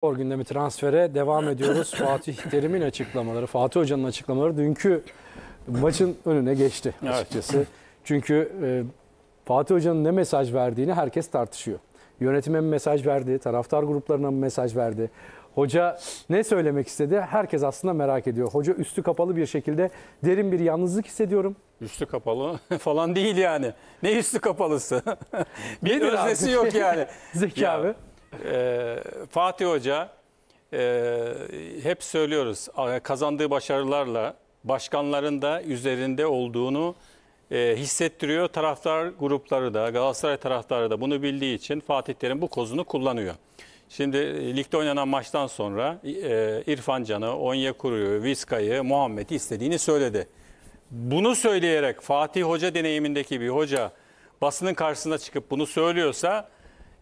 Spor gündemi transfere devam ediyoruz. Fatih Terim'in açıklamaları, Fatih Hoca'nın açıklamaları dünkü maçın önüne geçti açıkçası. Evet. Çünkü e, Fatih Hoca'nın ne mesaj verdiğini herkes tartışıyor. Yönetime mi mesaj verdi, taraftar gruplarına mı mesaj verdi? Hoca ne söylemek istedi? Herkes aslında merak ediyor. Hoca üstü kapalı bir şekilde derin bir yalnızlık hissediyorum. Üstü kapalı falan değil yani. Ne üstü kapalısı? bir Nedir öznesi abi? yok yani. Zeki ya, abi e, Fatih Hoca e, hep söylüyoruz kazandığı başarılarla başkanların da üzerinde olduğunu e, hissettiriyor. Taraftar grupları da Galatasaray taraftarı da bunu bildiği için Fatih Terim bu kozunu kullanıyor. Şimdi e, ligde oynanan maçtan sonra e, İrfan Can'ı, Onyekuru'yu, Vizca'yı, Muhammed'i istediğini söyledi. Bunu söyleyerek Fatih Hoca deneyimindeki bir hoca basının karşısına çıkıp bunu söylüyorsa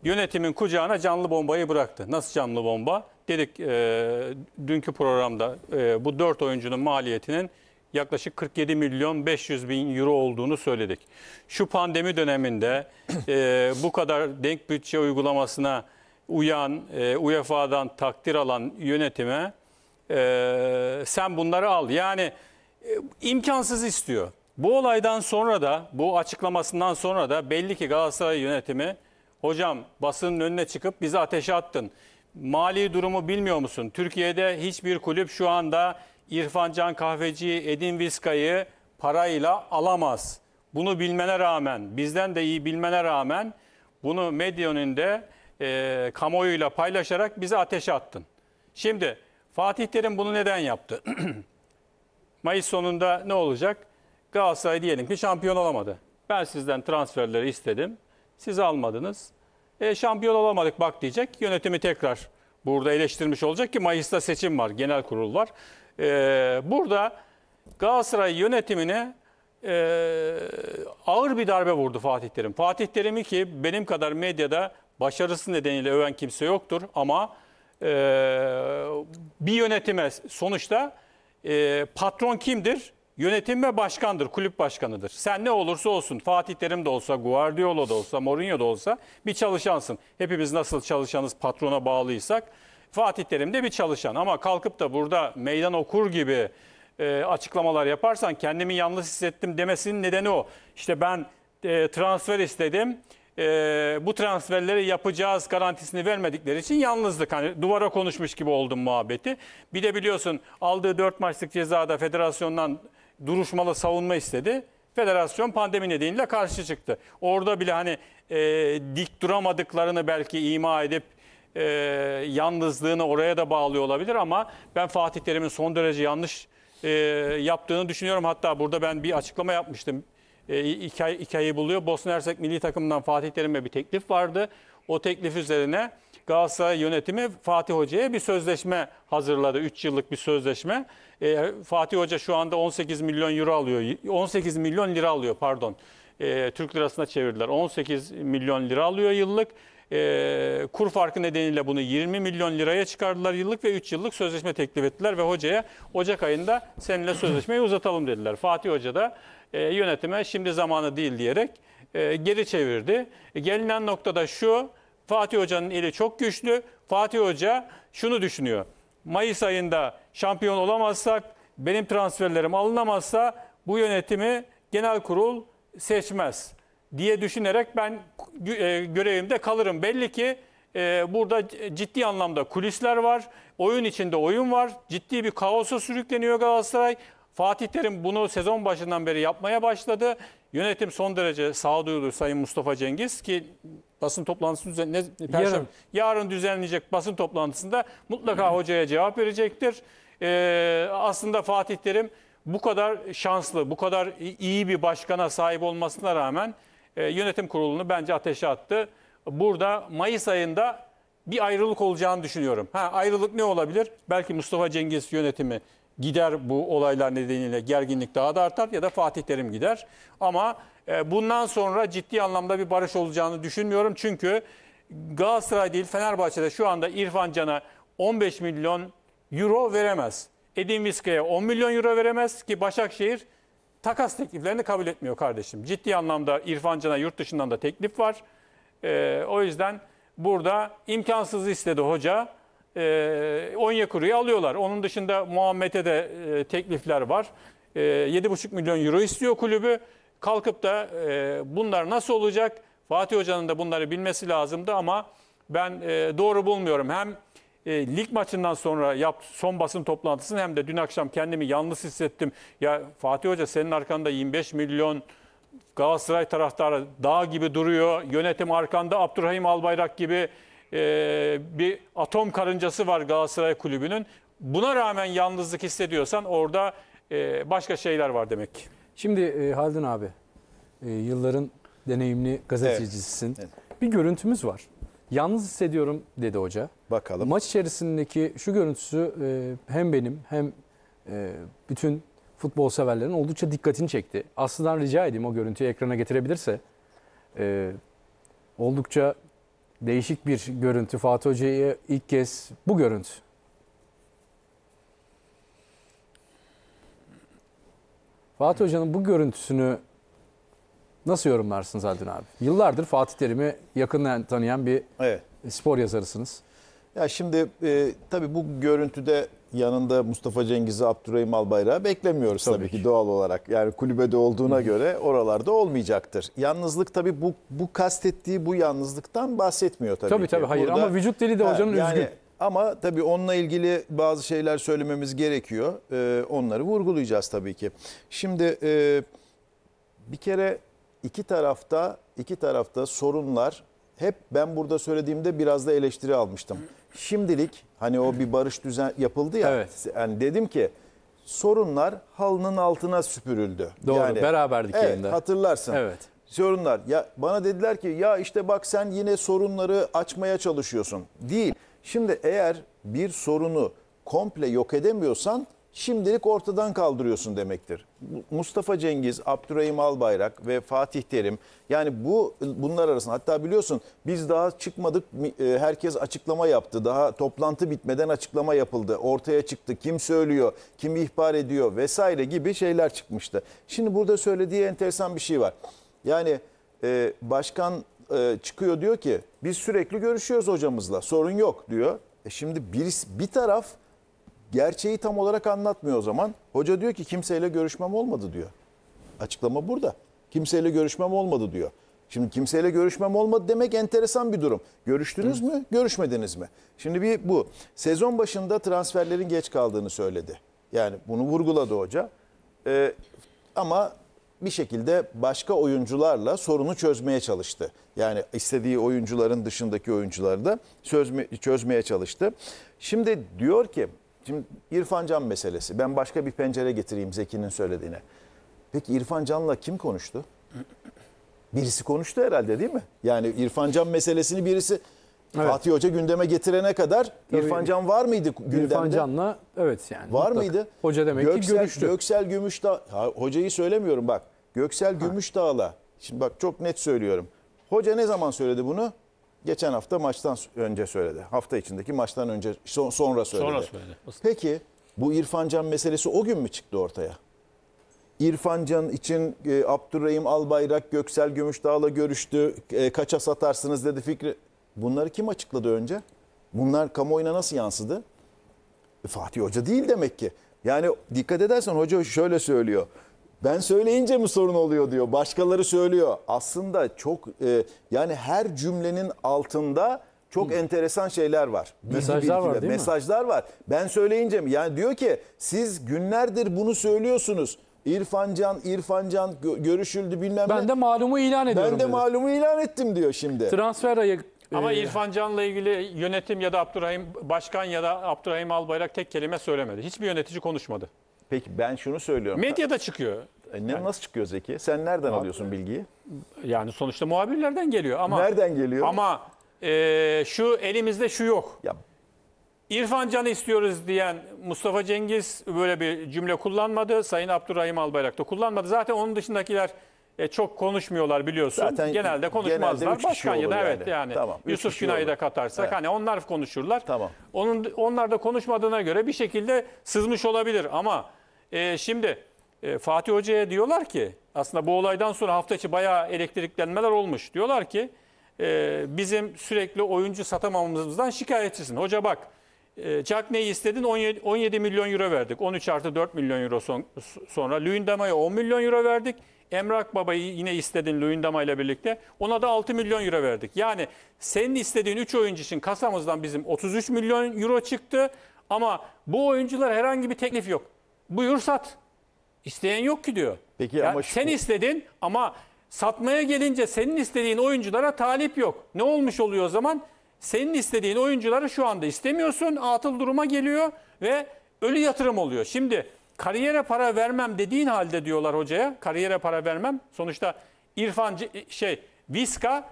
yönetimin kucağına canlı bombayı bıraktı. Nasıl canlı bomba? Dedik e, dünkü programda e, bu dört oyuncunun maliyetinin yaklaşık 47 milyon 500 bin euro olduğunu söyledik. Şu pandemi döneminde e, bu kadar denk bütçe uygulamasına uyan, e, UEFA'dan takdir alan yönetime e, sen bunları al. Yani e, imkansız istiyor. Bu olaydan sonra da, bu açıklamasından sonra da belli ki Galatasaray yönetimi Hocam basının önüne çıkıp bizi ateşe attın. Mali durumu bilmiyor musun? Türkiye'de hiçbir kulüp şu anda İrfan Can Kahveci, Edin Viska'yı parayla alamaz. Bunu bilmene rağmen, bizden de iyi bilmene rağmen bunu medyanın önünde e, kamuoyuyla paylaşarak bizi ateşe attın. Şimdi Fatih Terim bunu neden yaptı? Mayıs sonunda ne olacak? Galatasaray diyelim ki şampiyon olamadı. Ben sizden transferleri istedim. Siz almadınız. E, şampiyon olamadık bak diyecek. Yönetimi tekrar burada eleştirmiş olacak ki Mayıs'ta seçim var, genel kurul var. E, burada Galatasaray yönetimine e, ağır bir darbe vurdu Fatih Terim. Fatih Terim'i ki benim kadar medyada başarısı nedeniyle öven kimse yoktur ama e, bir yönetime sonuçta e, patron kimdir? Yönetim ve başkandır, kulüp başkanıdır. Sen ne olursa olsun, Fatih Terim de olsa, Guardiola da olsa, Mourinho da olsa bir çalışansın. Hepimiz nasıl çalışanız patrona bağlıysak Fatih Terim de bir çalışan. Ama kalkıp da burada meydan okur gibi e, açıklamalar yaparsan kendimi yalnız hissettim demesinin nedeni o. İşte ben e, transfer istedim. E, bu transferleri yapacağız garantisini vermedikleri için yalnızlık. Hani duvara konuşmuş gibi oldum muhabbeti. Bir de biliyorsun aldığı 4 maçlık cezada federasyondan duruşmalı savunma istedi. Federasyon pandemi nedeniyle karşı çıktı. Orada bile hani e, dik duramadıklarını belki ima edip e, yalnızlığını oraya da bağlıyor olabilir ama ben Fatih Terim'in son derece yanlış e, yaptığını düşünüyorum. Hatta burada ben bir açıklama yapmıştım. E, hikaye, hikayeyi buluyor. Bosna Hersek milli takımından Fatih Terim'e bir teklif vardı. O teklif üzerine Galatasaray yönetimi Fatih Hoca'ya bir sözleşme hazırladı. 3 yıllık bir sözleşme. E, Fatih Hoca şu anda 18 milyon euro alıyor. 18 milyon lira alıyor pardon. E, Türk lirasına çevirdiler. 18 milyon lira alıyor yıllık. E, kur farkı nedeniyle bunu 20 milyon liraya çıkardılar yıllık ve 3 yıllık sözleşme teklif ettiler ve hocaya Ocak ayında seninle sözleşmeyi uzatalım dediler. Fatih Hoca da e, yönetime şimdi zamanı değil diyerek e, geri çevirdi. E, gelinen noktada şu, Fatih Hoca'nın eli çok güçlü. Fatih Hoca şunu düşünüyor. Mayıs ayında şampiyon olamazsak, benim transferlerim alınamazsa bu yönetimi genel kurul seçmez diye düşünerek ben e, görevimde kalırım. Belli ki e, burada ciddi anlamda kulisler var, oyun içinde oyun var, ciddi bir kaosa sürükleniyor Galatasaray. Fatih Terim bunu sezon başından beri yapmaya başladı. Yönetim son derece sağduyulu Sayın Mustafa Cengiz ki basın toplantısı düzen ne, yarın. yarın düzenlenecek basın toplantısında mutlaka hocaya cevap verecektir. Ee, aslında Fatih Terim bu kadar şanslı, bu kadar iyi bir başkana sahip olmasına rağmen e, yönetim kurulunu bence ateşe attı. Burada Mayıs ayında bir ayrılık olacağını düşünüyorum. Ha ayrılık ne olabilir? Belki Mustafa Cengiz yönetimi gider bu olaylar nedeniyle gerginlik daha da artar ya da Fatih Terim gider. Ama e, bundan sonra ciddi anlamda bir barış olacağını düşünmüyorum. Çünkü Galatasaray değil Fenerbahçe'de şu anda İrfan Can'a 15 milyon euro veremez. Edin Viska'ya 10 milyon euro veremez ki Başakşehir takas tekliflerini kabul etmiyor kardeşim. Ciddi anlamda İrfan Can'a yurt dışından da teklif var. Ee, o yüzden burada imkansız istedi hoca e, Onyekuru'yu alıyorlar. Onun dışında Muhammed'e de e, teklifler var. E, 7,5 milyon euro istiyor kulübü. Kalkıp da e, bunlar nasıl olacak? Fatih Hoca'nın da bunları bilmesi lazımdı ama ben e, doğru bulmuyorum. Hem e, lig maçından sonra yap son basın toplantısını hem de dün akşam kendimi yalnız hissettim. Ya Fatih Hoca senin arkanda 25 milyon Galatasaray taraftarı dağ gibi duruyor. Yönetim arkanda Abdurrahim Albayrak gibi e, bir atom karıncası var Galatasaray Kulübü'nün. Buna rağmen yalnızlık hissediyorsan orada e, başka şeyler var demek ki. Şimdi e, Haldun abi, e, yılların deneyimli gazetecisisin. Evet. Bir görüntümüz var. Yalnız hissediyorum dedi hoca. Bakalım. Maç içerisindeki şu görüntüsü e, hem benim hem e, bütün futbol severlerin oldukça dikkatini çekti. Aslı'dan rica edeyim o görüntüyü ekrana getirebilirse. E, oldukça değişik bir görüntü. Fatih Hoca'ya ilk kez bu görüntü. Fatih Hoca'nın bu görüntüsünü nasıl yorumlarsınız Aldın abi? Yıllardır Fatih Terim'i yakından tanıyan bir evet. spor yazarısınız. Ya şimdi e, tabii bu görüntüde yanında Mustafa Cengiz'i, Abdurrahim Albayrak'ı beklemiyoruz tabii, tabii ki. ki doğal olarak. Yani kulübede olduğuna göre oralarda olmayacaktır. Yalnızlık tabii bu bu kastettiği bu yalnızlıktan bahsetmiyor tabii. Tabii ki. tabii hayır Burada, ama vücut dili de hocanın yani, üzgün. Ama tabii onunla ilgili bazı şeyler söylememiz gerekiyor. Ee, onları vurgulayacağız tabii ki. Şimdi e, bir kere iki tarafta iki tarafta sorunlar hep ben burada söylediğimde biraz da eleştiri almıştım. Şimdilik hani o bir barış düzen yapıldı ya. Evet. Yani dedim ki sorunlar halının altına süpürüldü. Doğru yani, beraberdik evet, yayında. Hatırlarsın. Evet. Sorunlar ya bana dediler ki ya işte bak sen yine sorunları açmaya çalışıyorsun. Değil. Şimdi eğer bir sorunu komple yok edemiyorsan şimdilik ortadan kaldırıyorsun demektir. Mustafa Cengiz, Abdurrahim Albayrak ve Fatih Terim yani bu bunlar arasında hatta biliyorsun biz daha çıkmadık e, herkes açıklama yaptı. Daha toplantı bitmeden açıklama yapıldı. Ortaya çıktı. Kim söylüyor, kim ihbar ediyor vesaire gibi şeyler çıkmıştı. Şimdi burada söylediği enteresan bir şey var. Yani e, başkan e, çıkıyor diyor ki biz sürekli görüşüyoruz hocamızla sorun yok diyor. E şimdi bir, bir taraf Gerçeği tam olarak anlatmıyor o zaman. Hoca diyor ki kimseyle görüşmem olmadı diyor. Açıklama burada. Kimseyle görüşmem olmadı diyor. Şimdi kimseyle görüşmem olmadı demek enteresan bir durum. Görüştünüz mü, görüşmediniz mi? Şimdi bir bu. Sezon başında transferlerin geç kaldığını söyledi. Yani bunu vurguladı hoca. Ee, ama bir şekilde başka oyuncularla sorunu çözmeye çalıştı. Yani istediği oyuncuların dışındaki oyuncuları da çözmeye çalıştı. Şimdi diyor ki Şimdi İrfan Can meselesi. Ben başka bir pencere getireyim Zeki'nin söylediğine. Peki İrfan Can'la kim konuştu? Birisi konuştu herhalde değil mi? Yani İrfan Can meselesini birisi evet. Fatih Hoca gündeme getirene kadar Tabii, İrfan Can var mıydı gündemde? İrfan Can'la evet yani. Var mutlaka. mıydı? Hoca demek Göksel, ki görüştü. Göksel Gümüşdağ, hocayı söylemiyorum bak. Göksel Gümüşdağ'la, şimdi bak çok net söylüyorum. Hoca ne zaman söyledi bunu? geçen hafta maçtan önce söyledi. Hafta içindeki maçtan önce son, sonra söyledi. Sonra söyledi. Peki bu İrfan Can meselesi o gün mü çıktı ortaya? İrfan Can için e, Abdurrahim Albayrak Göksel Gümüşdağ'la görüştü. E, kaça satarsınız dedi Fikri. Bunları kim açıkladı önce? Bunlar kamuoyuna nasıl yansıdı? E, Fatih Hoca değil demek ki. Yani dikkat edersen hoca şöyle söylüyor. Ben söyleyince mi sorun oluyor diyor. Başkaları söylüyor. Aslında çok e, yani her cümlenin altında çok enteresan şeyler var. Mesajlar var, değil mi? Mesajlar var. Ben söyleyince mi? Yani diyor ki siz günlerdir bunu söylüyorsunuz. İrfancan, İrfancan gö- görüşüldü bilmem Ben de malumu ilan ediyorum. Ben de dedi. malumu ilan ettim diyor şimdi. Transfer ayı Ama e, İrfan Can'la ilgili yönetim ya da Abdurrahim Başkan ya da Abdurrahim Albayrak tek kelime söylemedi. Hiçbir yönetici konuşmadı. Peki ben şunu söylüyorum. Medyada çıkıyor. E, ne, yani. Nasıl çıkıyor Zeki? Sen nereden Abi, alıyorsun bilgiyi? Yani sonuçta muhabirlerden geliyor ama. Nereden geliyor? Ama e, şu elimizde şu yok. Ya. İrfan Can'ı istiyoruz diyen Mustafa Cengiz böyle bir cümle kullanmadı. Sayın Abdurrahim Albayrak da kullanmadı. Zaten onun dışındakiler e, çok konuşmuyorlar biliyorsun. Zaten genelde konuşmazlar. Genelde Başkan ya da yani. evet yani tamam, Yusuf Günay'ı da katarsak evet. hani onlar konuşurlar. Tamam. Onun onlar da konuşmadığına göre bir şekilde sızmış olabilir ama e, şimdi e, Fatih Hoca'ya diyorlar ki aslında bu olaydan sonra hafta içi bayağı elektriklenmeler olmuş. Diyorlar ki e, bizim sürekli oyuncu satamamamızdan şikayetçisin. Hoca bak e, Jack neyi istedin? 17, 17 milyon euro verdik. 13 artı 4 milyon euro son, sonra. Luyendama'ya 10 milyon euro verdik. Emrah Baba'yı yine istedin Luyendama ile birlikte. Ona da 6 milyon euro verdik. Yani senin istediğin 3 oyuncu için kasamızdan bizim 33 milyon euro çıktı. Ama bu oyuncular herhangi bir teklif yok. Buyur sat. İsteyen yok ki diyor. Peki ya ama şu... sen istedin ama satmaya gelince senin istediğin oyunculara talip yok. Ne olmuş oluyor o zaman? Senin istediğin oyuncuları şu anda istemiyorsun. Atıl duruma geliyor ve ölü yatırım oluyor. Şimdi kariyere para vermem dediğin halde diyorlar hocaya. Kariyere para vermem. Sonuçta İrfan e, şey Viska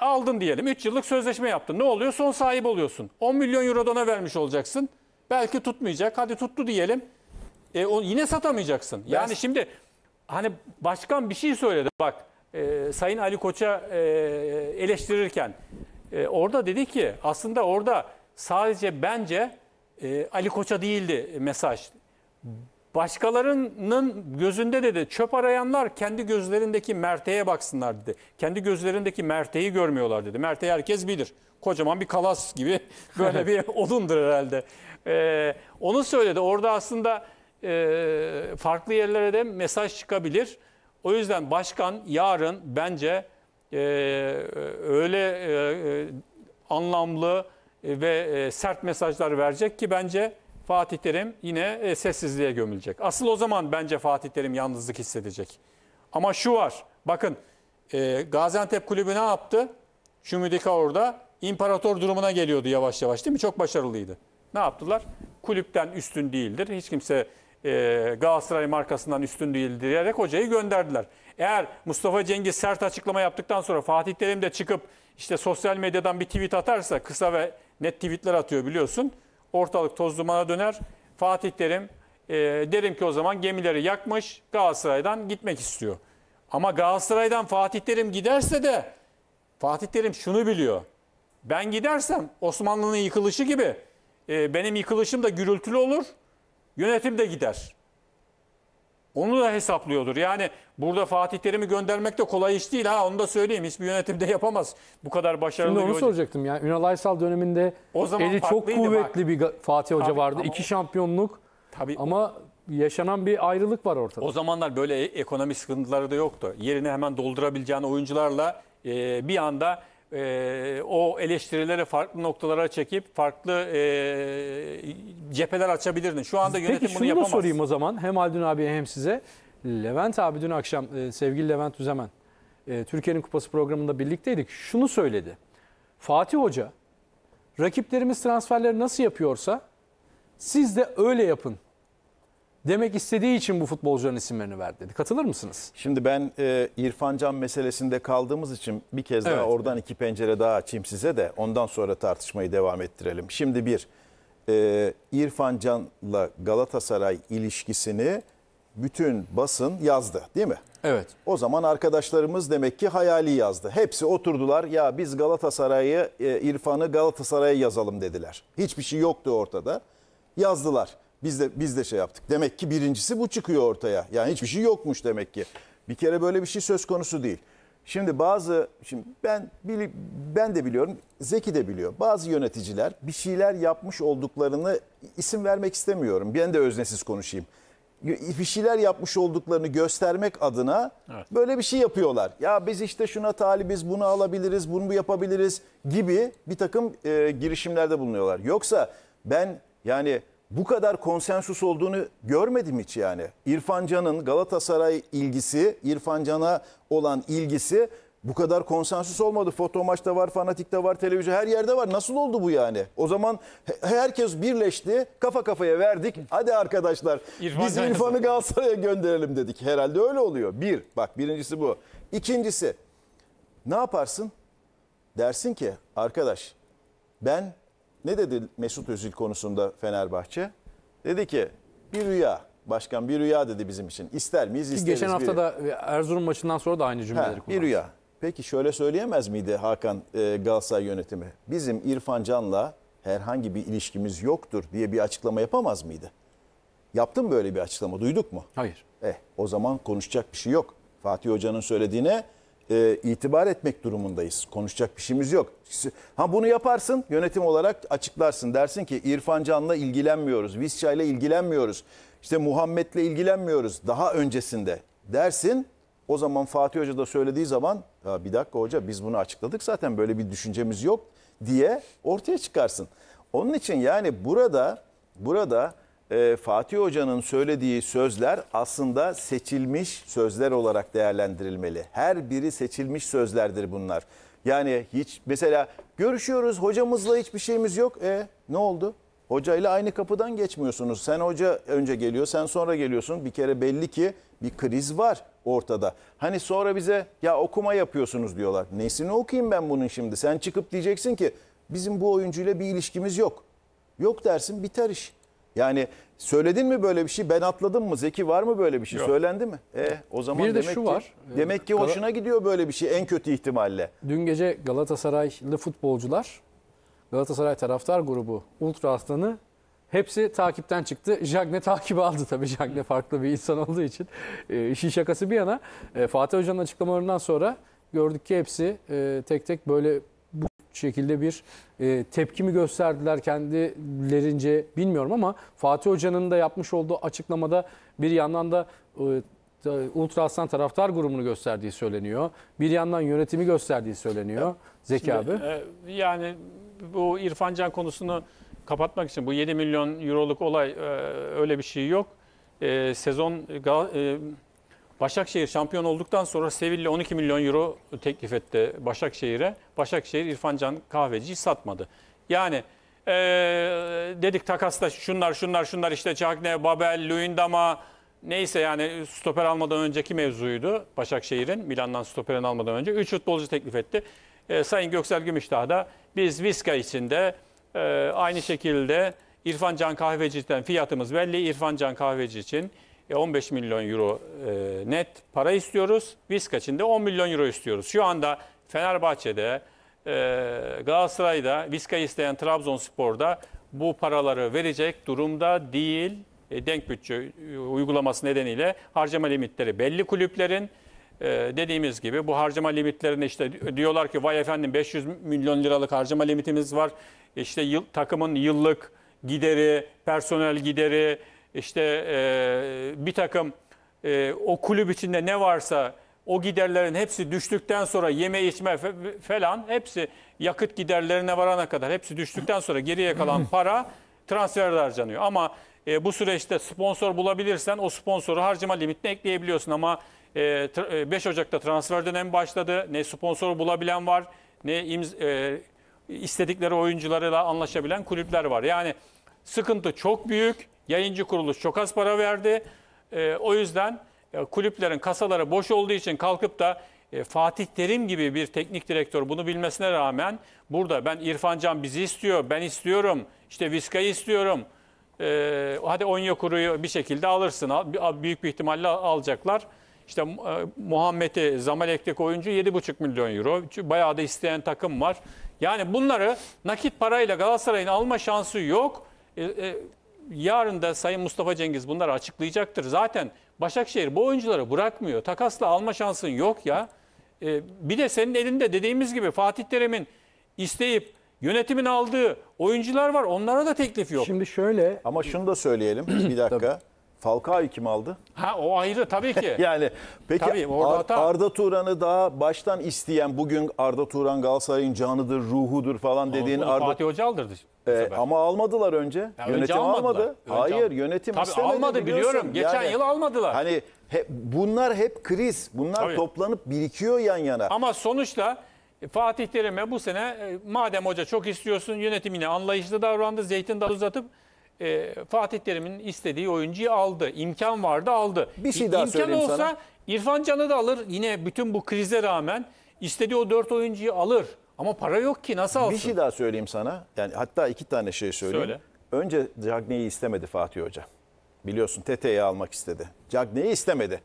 aldın diyelim. 3 yıllık sözleşme yaptın. Ne oluyor? Son sahip oluyorsun. 10 milyon euro vermiş olacaksın. Belki tutmayacak. Hadi tuttu diyelim. E, o yine satamayacaksın. Ben... Yani şimdi hani başkan bir şey söyledi bak e, Sayın Ali Koç'a e, eleştirirken e, orada dedi ki aslında orada sadece bence e, Ali Koç'a değildi mesaj. Başkalarının gözünde dedi çöp arayanlar kendi gözlerindeki merteğe baksınlar dedi. Kendi gözlerindeki merteği görmüyorlar dedi. Merteği herkes bilir. Kocaman bir kalas gibi böyle bir odundur herhalde. Ee, onu söyledi. Orada aslında e, farklı yerlere de mesaj çıkabilir. O yüzden başkan yarın bence e, öyle e, e anlamlı e, ve e, sert mesajlar verecek ki bence Fatih Terim yine sessizliğe gömülecek. Asıl o zaman bence Fatih Terim yalnızlık hissedecek. Ama şu var, bakın e, Gaziantep kulübü ne yaptı? Şümüdika orada imparator durumuna geliyordu yavaş yavaş değil mi? Çok başarılıydı. Ne yaptılar? Kulüpten üstün değildir. Hiç kimse e, Galatasaray markasından üstün değil diyerek hocayı gönderdiler. Eğer Mustafa Cengiz sert açıklama yaptıktan sonra Fatih Terim de çıkıp işte sosyal medyadan bir tweet atarsa kısa ve net tweetler atıyor biliyorsun. Ortalık toz dumana döner. Fatih Terim e, derim ki o zaman gemileri yakmış Galatasaray'dan gitmek istiyor. Ama Galatasaray'dan Fatih Terim giderse de Fatih Terim şunu biliyor. Ben gidersem Osmanlı'nın yıkılışı gibi e, benim yıkılışım da gürültülü olur yönetim de gider. Onu da hesaplıyordur. Yani burada Fatih Terim'i göndermek de kolay iş değil ha onu da söyleyeyim. Hiçbir yönetim de yapamaz. Bu kadar başarılı. Şimdi onu bir soracaktım yani Ünal Aysal döneminde o zaman eli çok kuvvetli bak. bir Fatih Hoca Tabii, vardı. İki şampiyonluk. Tabii. Ama yaşanan bir ayrılık var ortada. O zamanlar böyle e- ekonomi sıkıntıları da yoktu. Yerini hemen doldurabileceğin oyuncularla e, bir anda e, o eleştirilere farklı noktalara çekip farklı e, cepheler açabilirdin. Şu anda yönetim Peki, bunu yapamaz. Peki şunu sorayım o zaman hem Haldun abiye hem size. Levent abi dün akşam e, sevgili Levent Üzemen e, Türkiye'nin kupası programında birlikteydik. Şunu söyledi. Fatih Hoca rakiplerimiz transferleri nasıl yapıyorsa siz de öyle yapın demek istediği için bu futbolcuların isimlerini verdi dedi. Katılır mısınız? Şimdi ben e, İrfan Can meselesinde kaldığımız için bir kez daha Evet. oradan iki pencere daha açayım size de ondan sonra tartışmayı devam ettirelim. Şimdi bir, e, İrfan Can'la Galatasaray ilişkisini bütün basın yazdı değil mi? Evet. O zaman arkadaşlarımız demek ki hayali yazdı. Hepsi oturdular ya biz Galatasaray'ı, e, İrfan'ı Galatasaray'a yazalım dediler. Hiçbir şey yoktu ortada. Yazdılar. Biz de biz de şey yaptık. Demek ki birincisi bu çıkıyor ortaya. Yani hiçbir şey yokmuş demek ki. Bir kere böyle bir şey söz konusu değil. Şimdi bazı şimdi ben bili, ben de biliyorum, Zeki de biliyor. Bazı yöneticiler bir şeyler yapmış olduklarını isim vermek istemiyorum. Ben de öznesiz konuşayım. Bir şeyler yapmış olduklarını göstermek adına evet. böyle bir şey yapıyorlar. Ya biz işte şuna talibiz, bunu alabiliriz, bunu yapabiliriz gibi bir takım e, girişimlerde bulunuyorlar. Yoksa ben yani bu kadar konsensus olduğunu görmedim hiç yani. İrfan Can'ın Galatasaray ilgisi, İrfan Can'a olan ilgisi bu kadar konsensus olmadı. Foto maçta var, fanatikte var, televizyon her yerde var. Nasıl oldu bu yani? O zaman herkes birleşti, kafa kafaya verdik. Hadi arkadaşlar İrfan biz İrfan'ı Galatasaray'a gönderelim dedik. Herhalde öyle oluyor. Bir, bak birincisi bu. İkincisi ne yaparsın? Dersin ki arkadaş ben ne dedi Mesut Özil konusunda Fenerbahçe? Dedi ki bir rüya. Başkan bir rüya dedi bizim için. İster miyiz? İsteriz. geçen hafta da e, Erzurum maçından sonra da aynı cümleleri kullandı. Bir rüya. Peki şöyle söyleyemez miydi Hakan e, Galatasaray yönetimi? Bizim İrfan Can'la herhangi bir ilişkimiz yoktur diye bir açıklama yapamaz mıydı? Yaptın böyle bir açıklama duyduk mu? Hayır. Eh o zaman konuşacak bir şey yok. Fatih Hoca'nın söylediğine e, itibar etmek durumundayız. Konuşacak bir şeyimiz yok. Ha bunu yaparsın yönetim olarak açıklarsın. Dersin ki İrfan Can'la ilgilenmiyoruz, Visca ile ilgilenmiyoruz, işte Muhammed'le ilgilenmiyoruz daha öncesinde dersin. O zaman Fatih Hoca da söylediği zaman ya bir dakika hoca biz bunu açıkladık zaten böyle bir düşüncemiz yok diye ortaya çıkarsın. Onun için yani burada burada e, Fatih Hoca'nın söylediği sözler aslında seçilmiş sözler olarak değerlendirilmeli. Her biri seçilmiş sözlerdir bunlar. Yani hiç mesela görüşüyoruz hocamızla hiçbir şeyimiz yok. E ne oldu? Hocayla aynı kapıdan geçmiyorsunuz. Sen hoca önce geliyor, sen sonra geliyorsun. Bir kere belli ki bir kriz var ortada. Hani sonra bize ya okuma yapıyorsunuz diyorlar. Nesini okuyayım ben bunun şimdi? Sen çıkıp diyeceksin ki bizim bu oyuncuyla bir ilişkimiz yok. Yok dersin biter iş. Yani söyledin mi böyle bir şey? Ben atladım mı? Zeki var mı böyle bir şey? Yok. Söylendi mi? E o zaman bir de şu ki var. demek ki Gal- hoşuna gidiyor böyle bir şey en kötü ihtimalle. Dün gece Galatasaraylı futbolcular, Galatasaray taraftar grubu Ultra Aslan'ı hepsi takipten çıktı. Jagne takibi aldı tabii. Jagne farklı bir insan olduğu için. E, işin şakası bir yana e, Fatih Hoca'nın açıklamalarından sonra gördük ki hepsi e, tek tek böyle şekilde bir e, tepki mi gösterdiler kendilerince bilmiyorum ama Fatih Hoca'nın da yapmış olduğu açıklamada bir yandan da e, Ultra Aslan taraftar grubunu gösterdiği söyleniyor. Bir yandan yönetimi gösterdiği söyleniyor. Zeki Şimdi, abi. E, yani bu İrfan Can konusunu kapatmak için bu 7 milyon euroluk olay e, öyle bir şey yok. E, sezon e, Başakşehir şampiyon olduktan sonra Sevilla 12 milyon euro teklif etti Başakşehir'e. Başakşehir İrfan Can Kahveci'yi satmadı. Yani ee, dedik takasta şunlar şunlar şunlar işte Cagne, Babel, Luyendama neyse yani stoper almadan önceki mevzuydu Başakşehir'in. Milan'dan stoperini almadan önce 3 futbolcu teklif etti. E, Sayın Göksel Gümüşdağ da biz Viska için de e, aynı şekilde İrfan Can Kahveci'den fiyatımız belli. İrfan Can Kahveci için 15 e, milyon euro e, net para istiyoruz. Biz kaçında 10 milyon euro istiyoruz. Şu anda Fenerbahçe'de, e, Galatasaray'da, Viska isteyen Trabzonspor'da bu paraları verecek durumda değil. E, denk bütçe uygulaması nedeniyle harcama limitleri belli kulüplerin. dediğimiz gibi bu harcama limitlerine işte diyorlar ki vay efendim 500 milyon liralık harcama limitimiz var. İşte yıl, takımın yıllık gideri, personel gideri, işte e, bir takım e, o kulüp içinde ne varsa o giderlerin hepsi düştükten sonra yeme içme falan hepsi yakıt giderlerine varana kadar hepsi düştükten sonra geriye kalan para transferde harcanıyor. Ama e, bu süreçte sponsor bulabilirsen o sponsoru harcama limitine ekleyebiliyorsun ama e, 5 e, Ocak'ta transfer dönemi başladı. Ne sponsor bulabilen var ne imz, e, istedikleri oyuncularıyla anlaşabilen kulüpler var. Yani sıkıntı çok büyük. Yayıncı kuruluş çok az para verdi. E, o yüzden e, kulüplerin kasaları boş olduğu için kalkıp da e, Fatih Terim gibi bir teknik direktör bunu bilmesine rağmen burada ben İrfan Can bizi istiyor, ben istiyorum, işte Viska'yı istiyorum. E, hadi Onyekuru'yu bir şekilde alırsın. Büyük bir ihtimalle alacaklar. İşte e, Muhammed'i Zamalek'teki oyuncu 7,5 milyon euro. Bayağı da isteyen takım var. Yani bunları nakit parayla Galatasaray'ın alma şansı yok. E, e, Yarın da Sayın Mustafa Cengiz bunları açıklayacaktır. Zaten Başakşehir bu oyuncuları bırakmıyor. Takasla alma şansın yok ya. E, bir de senin elinde dediğimiz gibi Fatih Terim'in isteyip yönetimin aldığı oyuncular var. Onlara da teklif yok. Şimdi şöyle ama şunu da söyleyelim bir dakika. Falcao'yu kim aldı? Ha o ayrı tabii ki. yani peki tabii, orada Ar- hata. Arda Turan'ı daha baştan isteyen bugün Arda Turan Galatasaray'ın canıdır, ruhudur falan dediğin Arda Fatih Hoca aldırdı. Ee, ama almadılar önce. Ya yönetim önce almadı. Önce Hayır, yönetim Tabii istemedi. almadı biliyorsun. biliyorum. Geçen yani, yıl almadılar. Hani he, bunlar hep kriz. Bunlar Tabii. toplanıp birikiyor yan yana. Ama sonuçta e, Fatih Terim'e bu sene e, madem hoca çok istiyorsun yönetimine anlayışlı davrandı. Zeytin dalı uzatıp e, Fatih Terim'in istediği oyuncuyu aldı. İmkan vardı aldı. Bir şey daha İmkan olsa sana. İrfan Can'ı da alır. Yine bütün bu krize rağmen istediği o dört oyuncuyu alır. Ama para yok ki nasıl alsın? Bir şey daha söyleyeyim sana. Yani hatta iki tane şey söyleyeyim. Söyle. Önce Cagney'i istemedi Fatih Hoca. Biliyorsun TT'yi almak istedi. Cagney'i istemedi.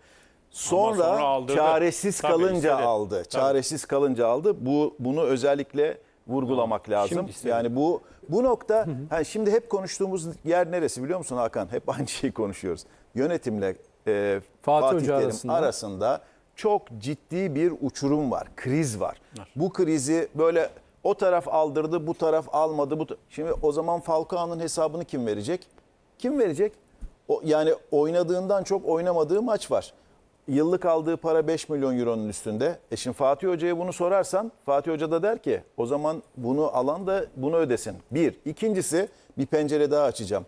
Sonra, sonra aldırdı. çaresiz kalınca istedi. aldı. Tabii. Çaresiz kalınca aldı. Bu bunu özellikle vurgulamak Tabii. lazım. Yani bu bu nokta ha, şimdi hep konuştuğumuz yer neresi biliyor musun Hakan? Hep aynı şeyi konuşuyoruz. Yönetimle e, Fatih, Fatih Terim arasında. arasında çok ciddi bir uçurum var. Kriz var. var. Bu krizi böyle o taraf aldırdı, bu taraf almadı. Bu ta Şimdi o zaman Falcao'nun hesabını kim verecek? Kim verecek? O, yani oynadığından çok oynamadığı maç var. Yıllık aldığı para 5 milyon euronun üstünde. E şimdi Fatih Hoca'ya bunu sorarsan Fatih Hoca da der ki o zaman bunu alan da bunu ödesin. Bir. İkincisi bir pencere daha açacağım.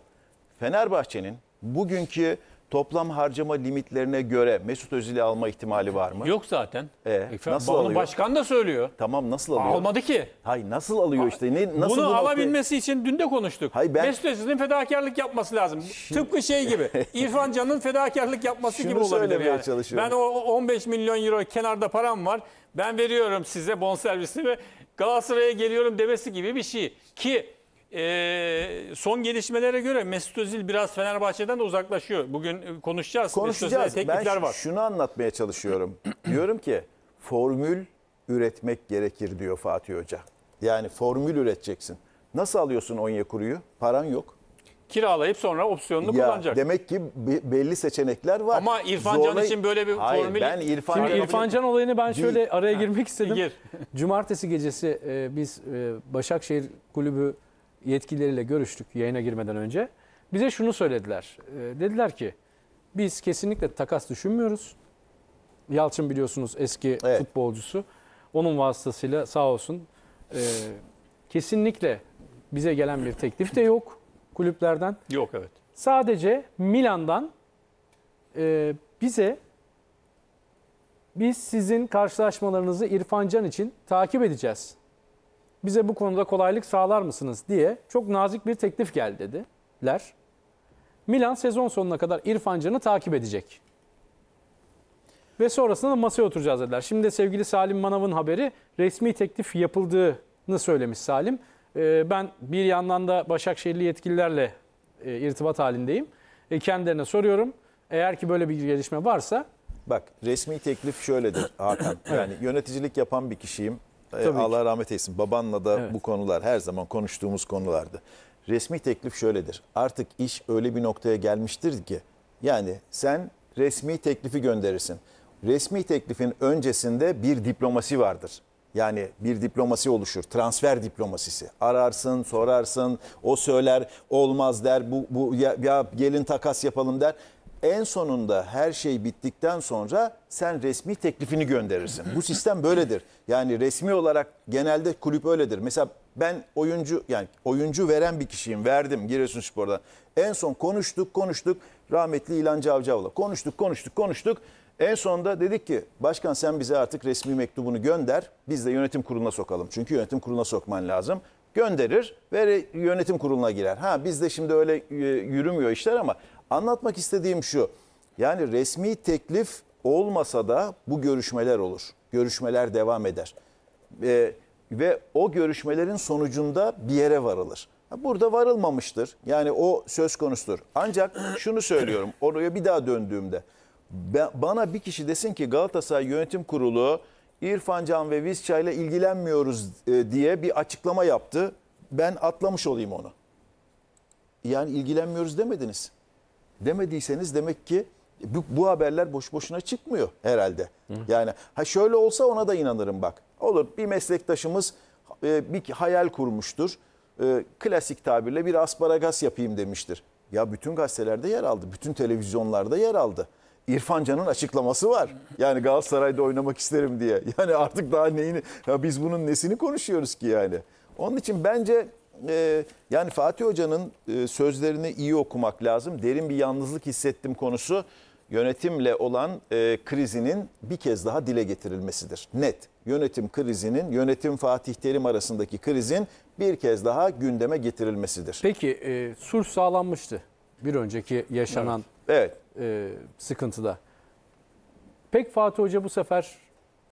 Fenerbahçe'nin bugünkü toplam harcama limitlerine göre Mesut Özil'i alma ihtimali var mı? Yok zaten. E, e Efendim, nasıl alıyor? Başkan da söylüyor. Tamam nasıl alıyor? Almadı ki. Hay nasıl alıyor işte? Ne, nasıl bunu, bunu alabilmesi alıyor? için dün de konuştuk. Hay ben... Mesut Özil'in fedakarlık yapması lazım. Şimdi... Tıpkı şey gibi. İrfan Can'ın fedakarlık yapması Şunu gibi olabilir yani. Çalışıyorum. Ben o 15 milyon euro kenarda param var. Ben veriyorum size bonservisimi. Galatasaray'a geliyorum demesi gibi bir şey. Ki e, son gelişmelere göre Mesut Özil biraz Fenerbahçe'den de uzaklaşıyor. Bugün e, konuşacağız. Konuşacağız. Ben var. şunu anlatmaya çalışıyorum. Diyorum ki formül üretmek gerekir diyor Fatih Hoca. Yani formül üreteceksin. Nasıl alıyorsun Onyekuru'yu? Paran yok. Kiralayıp sonra opsiyonunu Ya, kullanacak. demek ki belli seçenekler var. Ama İrfan Can için böyle bir Hayır, formül- ben İrfan Şimdi İrfan Can olayını ben Değil. şöyle araya girmek istedim. Gir. Cumartesi gecesi e, biz e, Başakşehir Kulübü yetkilileriyle görüştük yayına girmeden önce. Bize şunu söylediler. E, dediler ki biz kesinlikle takas düşünmüyoruz. Yalçın biliyorsunuz eski evet. futbolcusu. Onun vasıtasıyla sağ olsun e, kesinlikle bize gelen bir teklif de yok kulüplerden. Yok evet. Sadece Milan'dan e, bize biz sizin karşılaşmalarınızı İrfan Can için takip edeceğiz bize bu konuda kolaylık sağlar mısınız diye çok nazik bir teklif geldi dediler. Milan sezon sonuna kadar İrfan Can'ı takip edecek. Ve sonrasında da masaya oturacağız dediler. Şimdi sevgili Salim Manav'ın haberi resmi teklif yapıldığını söylemiş Salim. Ee, ben bir yandan da Başakşehirli yetkililerle e, irtibat halindeyim. E, kendilerine soruyorum. Eğer ki böyle bir gelişme varsa... Bak resmi teklif şöyledir Hakan. Yani yöneticilik yapan bir kişiyim. E, Tabii Allah ki. rahmet eylesin. Babanla da evet. bu konular her zaman konuştuğumuz konulardı. Resmi teklif şöyledir. Artık iş öyle bir noktaya gelmiştir ki yani sen resmi teklifi gönderirsin. Resmi teklifin öncesinde bir diplomasi vardır. Yani bir diplomasi oluşur. Transfer diplomasisi. Ararsın, sorarsın, o söyler, olmaz der, bu, bu ya, ya gelin takas yapalım der en sonunda her şey bittikten sonra sen resmi teklifini gönderirsin. Bu sistem böyledir. Yani resmi olarak genelde kulüp öyledir. Mesela ben oyuncu yani oyuncu veren bir kişiyim. Verdim Giresunspor'dan. En son konuştuk konuştuk rahmetli İlhan Cavcav'la. Konuştuk konuştuk konuştuk. En sonunda dedik ki başkan sen bize artık resmi mektubunu gönder. Biz de yönetim kuruluna sokalım. Çünkü yönetim kuruluna sokman lazım gönderir ve yönetim kuruluna girer. Ha bizde şimdi öyle e, yürümüyor işler ama Anlatmak istediğim şu. Yani resmi teklif olmasa da bu görüşmeler olur. Görüşmeler devam eder. Ee, ve o görüşmelerin sonucunda bir yere varılır. Burada varılmamıştır. Yani o söz konusudur. Ancak şunu söylüyorum. Oraya bir daha döndüğümde. Bana bir kişi desin ki Galatasaray Yönetim Kurulu İrfan Can ve Vizca ile ilgilenmiyoruz e, diye bir açıklama yaptı. Ben atlamış olayım onu. Yani ilgilenmiyoruz demediniz demediyseniz demek ki bu, bu haberler boş boşuna çıkmıyor herhalde. Hı. Yani ha şöyle olsa ona da inanırım bak. Olur bir meslektaşımız e, bir hayal kurmuştur. E, klasik tabirle bir asparagas yapayım demiştir. Ya bütün gazetelerde yer aldı. Bütün televizyonlarda yer aldı. İrfan Can'ın açıklaması var. Yani Galatasaray'da oynamak isterim diye. Yani artık daha neyini, ya biz bunun nesini konuşuyoruz ki yani. Onun için bence e, yani Fatih Hoca'nın e, sözlerini iyi okumak lazım. Derin bir yalnızlık hissettim konusu yönetimle olan e, krizinin bir kez daha dile getirilmesidir. Net yönetim krizinin, yönetim Fatih Terim arasındaki krizin bir kez daha gündeme getirilmesidir. Peki e, sulh sağlanmıştı bir önceki yaşanan evet. Evet. E, sıkıntıda. Pek Fatih Hoca bu sefer